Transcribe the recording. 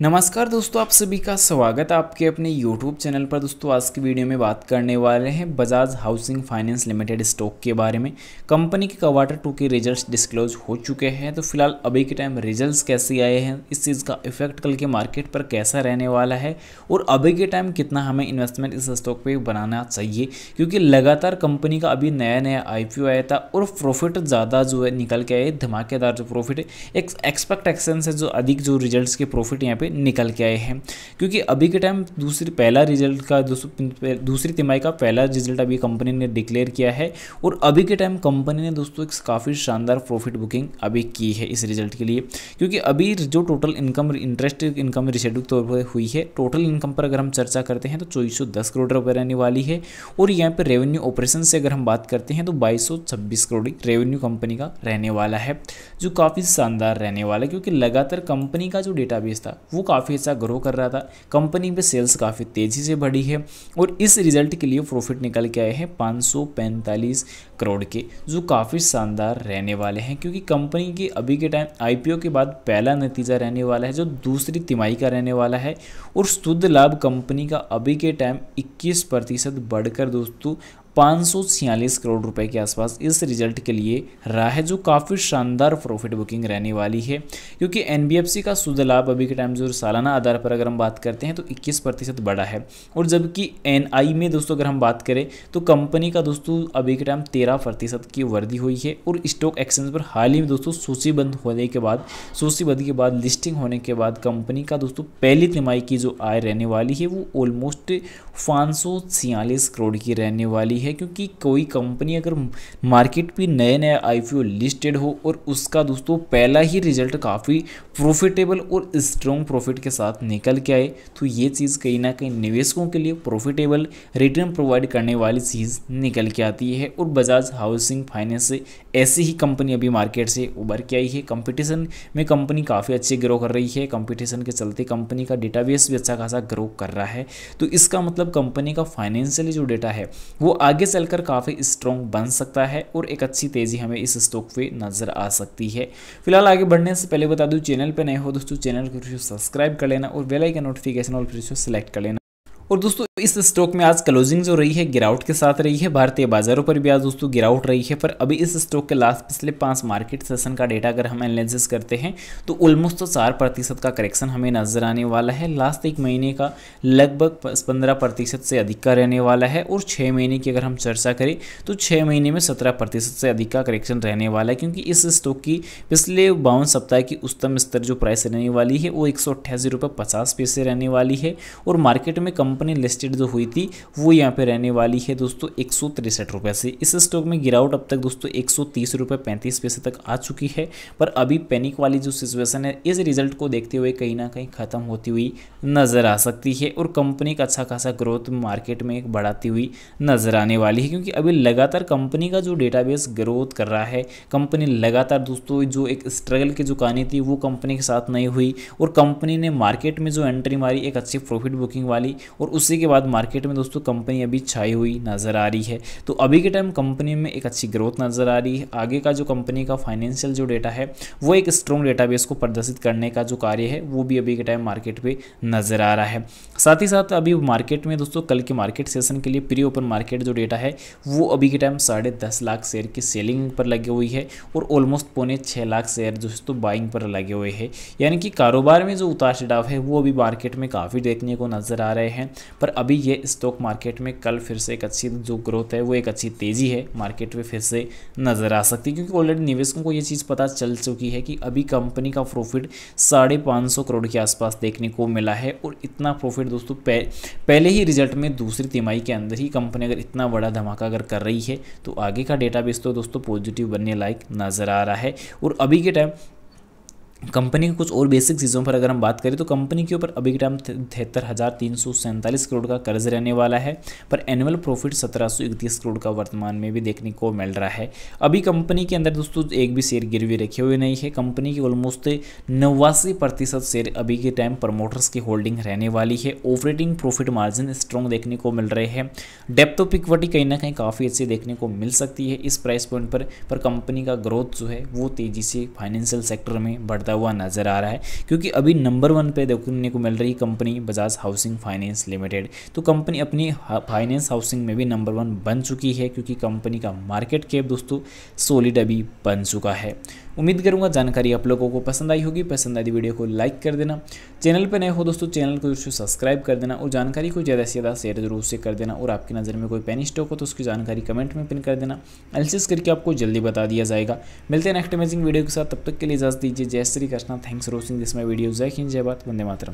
नमस्कार दोस्तों आप सभी का स्वागत है आपके अपने YouTube चैनल पर दोस्तों आज की वीडियो में बात करने वाले हैं Bajaj housing finance limited stock के बारे में कंपनी के क्वार्टर टू के रिजल्ट्स डिस्क्लोज हो चुके हैं तो फिलहाल अभी के टाइम रिजल्ट्स कैसे आए हैं इस चीज़ का इफेक्ट कल के मार्केट पर कैसा रहने वाला है और अभी के टाइम कितना हमें इन्वेस्टमेंट इस स्टॉक पर बनाना चाहिए क्योंकि लगातार कंपनी का अभी नया नया आई आया था और प्रॉफिट ज़्यादा जो है निकल के आए धमाकेदार जो प्रॉफिट एक एक्सपेक्ट एक्सेंस है जो अधिक जो रिजल्ट के प्रॉफिट यहाँ पे निकल के आए हैं क्योंकि अभी के टाइम दूसरी पहला रिजल्ट का दूसरी तिमाही का पहला रिजल्ट अभी कंपनी ने डिक्लेयर किया है और अभी के टाइम कंपनी ने दोस्तों एक काफ़ी शानदार प्रॉफिट बुकिंग अभी की है इस रिजल्ट के लिए क्योंकि अभी जो total income interest income reschedule तौर पर हुई है टोटल इनकम पर अगर हम चर्चा करते हैं तो चौबीस करोड़ रुपये रहने वाली है और यहाँ पर रेवेन्यू ऑपरेशन से अगर हम बात करते हैं तो बाईस करोड़ रेवेन्यू कंपनी का रहने वाला है जो काफ़ी शानदार रहने वाला है क्योंकि लगातार कंपनी का जो डेटाबेस था वो काफ़ी अच्छा ग्रो कर रहा था कंपनी में सेल्स काफ़ी तेज़ी से बढ़ी है और इस रिजल्ट के लिए प्रॉफिट निकल के आए हैं पाँच करोड़ के जो काफ़ी शानदार रहने वाले हैं क्योंकि कंपनी के अभी के टाइम आई के बाद पहला नतीजा रहने वाला है जो दूसरी तिमाही का रहने वाला है और शुद्ध लाभ कंपनी का अभी के टाइम इक्कीस प्रतिशत बढ़कर दोस्तों 546 करोड़ रुपए के आसपास इस रिजल्ट के लिए रहा है जो काफ़ी शानदार प्रॉफिट बुकिंग रहने वाली है क्योंकि एन का शुद्ध लाभ अभी के टाइम जो सालाना आधार पर अगर हम बात करते हैं तो इक्कीस प्रतिशत बढ़ा है और जबकि एन में दोस्तों अगर हम बात करें तो कंपनी का दोस्तों अभी के टाइम तेरह प्रतिशत की वृद्धि हुई है और स्टॉक एक्सचेंज पर हाल ही में दोस्तों सूचीबंद होने के बाद सूचीबद्ध के बाद लिस्टिंग होने के बाद कंपनी का दोस्तों पहली तिमाही की जो आय रहने वाली है वो ऑलमोस्ट पाँच करोड़ की रहने वाली है क्योंकि कोई कंपनी अगर मार्केट पे नए नए आई लिस्टेड हो और उसका दोस्तों पहला ही रिजल्ट काफ़ी प्रॉफिटेबल और स्ट्रॉन्ग प्रॉफिट के साथ निकल के आए तो ये चीज़ कहीं ना कहीं निवेशकों के लिए प्रॉफिटेबल रिटर्न प्रोवाइड करने वाली चीज़ निकल के आती है और बजाज हाउसिंग फाइनेंस से ऐसी ही कंपनी अभी मार्केट से उभर के आई है कंपटीशन में कंपनी काफ़ी अच्छी ग्रो कर रही है कंपटीशन के चलते कंपनी का डेटाबेस भी अच्छा खासा ग्रो कर रहा है तो इसका मतलब कंपनी का फाइनेंशियली जो डेटा है वो आगे आगे चलकर काफ़ी स्ट्रॉन्ग बन सकता है और एक अच्छी तेज़ी हमें इस स्टॉक पे नज़र आ सकती है फिलहाल आगे बढ़ने से पहले बता दूँ चैनल पर नए हो दोस्तों चैनल को सब्सक्राइब कर लेना और बेलाइकन नोटिफिकेशन और फिर सेलेक्ट कर लेना और दोस्तों इस स्टॉक में आज क्लोजिंग जो रही है गिरावट के साथ रही है भारतीय बाजारों पर भी आज दोस्तों गिरावट रही है पर अभी इस स्टॉक के लास्ट पिछले पांच मार्केट सेशन का डेटा अगर हम एनालिसिस करते हैं तो ऑलमोस्ट तो चार प्रतिशत का करेक्शन हमें नजर आने वाला है लास्ट एक महीने का लगभग पंद्रह प्रतिशत से अधिक का रहने वाला है और छः महीने की अगर हम चर्चा करें तो छः महीने में सत्रह प्रतिशत से अधिक का करेक्शन रहने वाला है क्योंकि इस स्टॉक की पिछले बावन सप्ताह की उच्चतम स्तर जो प्राइस रहने वाली है वो एक सौ पचास पैसे रहने वाली है और मार्केट में कंपनी कंपनी लिस्टेड जो हुई थी वो यहाँ पे रहने वाली है दोस्तों एक रुपए से इस स्टॉक में गिरावट अब तक दोस्तों एक रुपए पैंतीस पैसे तक आ चुकी है पर अभी पैनिक वाली जो सिचुएशन है इस रिजल्ट को देखते हुए कहीं ना कहीं ख़त्म होती हुई नज़र आ सकती है और कंपनी का अच्छा खासा ग्रोथ मार्केट में बढ़ाती हुई नज़र आने वाली है क्योंकि अभी लगातार कंपनी का जो डेटाबेस ग्रोथ कर रहा है कंपनी लगातार दोस्तों जो एक स्ट्रगल की जो कहानी थी वो कंपनी के साथ नहीं हुई और कंपनी ने मार्केट में जो एंट्री मारी एक अच्छी प्रॉफिट बुकिंग वाली और उसी के बाद मार्केट में दोस्तों कंपनी अभी छाई हुई नज़र आ रही है तो अभी के टाइम कंपनी में एक अच्छी ग्रोथ नज़र आ रही है आगे का जो कंपनी का फाइनेंशियल जो डेटा है वो एक स्ट्रॉन्ग डेटाबेस को प्रदर्शित करने का जो कार्य है वो भी अभी के टाइम मार्केट पर नज़र आ रहा है साथ ही साथ अभी मार्केट में दोस्तों कल के मार्केट सेशन के लिए प्री ओपन मार्केट जो डेटा है वो अभी के टाइम साढ़े दस लाख शेयर की सेलिंग पर लगी हुई है और ऑलमोस्ट पौने छः लाख शेयर जो है तो बाइंग पर लगे हुए हैं यानी कि कारोबार में जो उतार चढ़ाव है वो अभी मार्केट में काफ़ी देखने को नज़र आ रहे हैं पर अभी ये स्टॉक मार्केट में कल फिर से एक अच्छी जो ग्रोथ है वो एक अच्छी तेज़ी है मार्केट में फिर से नज़र आ सकती है क्योंकि ऑलरेडी निवेशकों को ये चीज़ पता चल चुकी है कि अभी कंपनी का प्रॉफिट साढ़े पाँच सौ करोड़ के आसपास देखने को मिला है और इतना प्रॉफिट दोस्तों पह, पहले ही रिजल्ट में दूसरी तिमाही के अंदर ही कंपनी अगर इतना बड़ा धमाका अगर कर रही है तो आगे का डेटाबेस तो दोस्तों पॉजिटिव बनने लायक नज़र आ रहा है और अभी के टाइम कंपनी के कुछ और बेसिक चीज़ों पर अगर हम बात करें तो कंपनी के ऊपर अभी के टाइम तिहत्तर हज़ार तीन सौ सैंतालीस करोड़ का कर्ज रहने वाला है पर एनुअल प्रॉफिट सत्रह सौ इकतीस करोड़ का वर्तमान में भी देखने को मिल रहा है अभी कंपनी के अंदर दोस्तों एक भी शेयर गिरवी रखे हुए नहीं है कंपनी के ऑलमोस्ट नवासी प्रतिशत शेयर अभी के टाइम प्रमोटर्स की होल्डिंग रहने वाली है ऑपरेटिंग प्रॉफिट मार्जिन स्ट्रॉन्ग देखने को मिल रहे हैं डेप्थ ऑफ इक्विटी कहीं ना कहीं काफ़ी अच्छी देखने को मिल सकती है इस प्राइस पॉइंट पर, पर कंपनी का ग्रोथ जो है वो तेज़ी से फाइनेंशियल सेक्टर में बढ़ता बढ़ता हुआ नज़र आ रहा है क्योंकि अभी नंबर वन पे देखने को मिल रही company Bajaj housing finance limited तो कंपनी अपनी फाइनेंस हाउसिंग में भी नंबर वन बन चुकी है क्योंकि कंपनी का मार्केट कैप दोस्तों सोलिड अभी बन चुका है उम्मीद करूंगा जानकारी आप लोगों को पसंद आई होगी पसंद आई वीडियो को लाइक कर देना चैनल पर नए हो दोस्तों चैनल को जरूर सब्सक्राइब कर देना और जानकारी को ज़्यादा से ज़्यादा शेयर जरूर से कर देना और आपकी नज़र में कोई पेन स्टॉक हो तो उसकी जानकारी कमेंट में पिन कर देना एलसीस करके आपको जल्दी बता दिया जाएगा मिलते हैं नेक्स्ट अमेजिंग वीडियो के साथ तब तक के लिए इजाज़त दीजिए जय Shri Krishna thanks for watching this my video जय हिंद जय बात वंदे मातरम